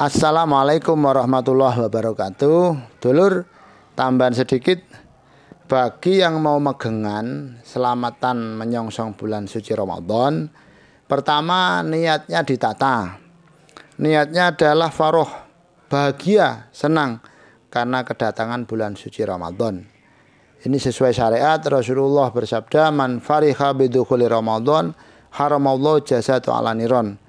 Assalamualaikum warahmatullahi wabarakatuh. Dulur, tambahan sedikit bagi yang mau megengan selamatan menyongsong bulan suci Ramadan. Pertama, niatnya ditata. Niatnya adalah faroh, bahagia, senang karena kedatangan bulan suci Ramadan. Ini sesuai syariat Rasulullah bersabda, "Man fariha bidukuli Ramadan, haramallahu jasatu ala niron."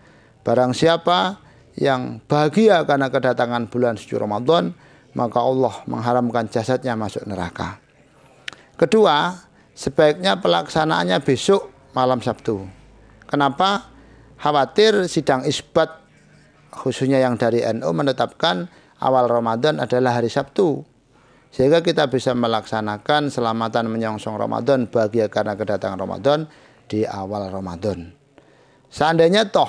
Barang siapa yang bahagia karena kedatangan bulan suci Ramadan, maka Allah mengharamkan jasadnya masuk neraka. Kedua, sebaiknya pelaksanaannya besok malam Sabtu. Kenapa? Khawatir sidang isbat khususnya yang dari NU NO, menetapkan awal Ramadan adalah hari Sabtu. Sehingga kita bisa melaksanakan selamatan menyongsong Ramadan bahagia karena kedatangan Ramadan di awal Ramadan. Seandainya toh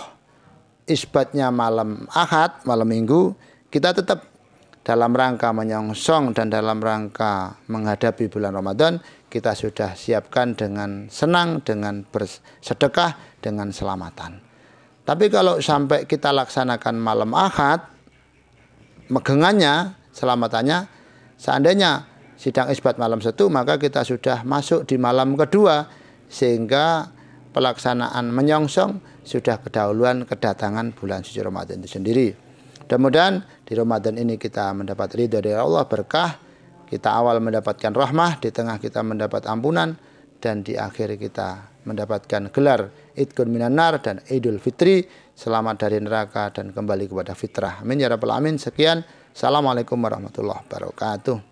isbatnya malam Ahad, malam Minggu, kita tetap dalam rangka menyongsong dan dalam rangka menghadapi bulan Ramadan, kita sudah siapkan dengan senang, dengan bersedekah, dengan selamatan. Tapi kalau sampai kita laksanakan malam Ahad, megengannya, selamatannya, seandainya sidang isbat malam satu, maka kita sudah masuk di malam kedua, sehingga pelaksanaan menyongsong sudah kedahuluan kedatangan bulan suci Ramadan itu sendiri. Mudah-mudahan di Ramadan ini kita mendapat ridho dari Allah berkah, kita awal mendapatkan rahmah, di tengah kita mendapat ampunan, dan di akhir kita mendapatkan gelar Idkun Minanar dan Idul Fitri, selamat dari neraka dan kembali kepada fitrah. Amin ya rabbal alamin. Sekian. Assalamualaikum warahmatullahi wabarakatuh.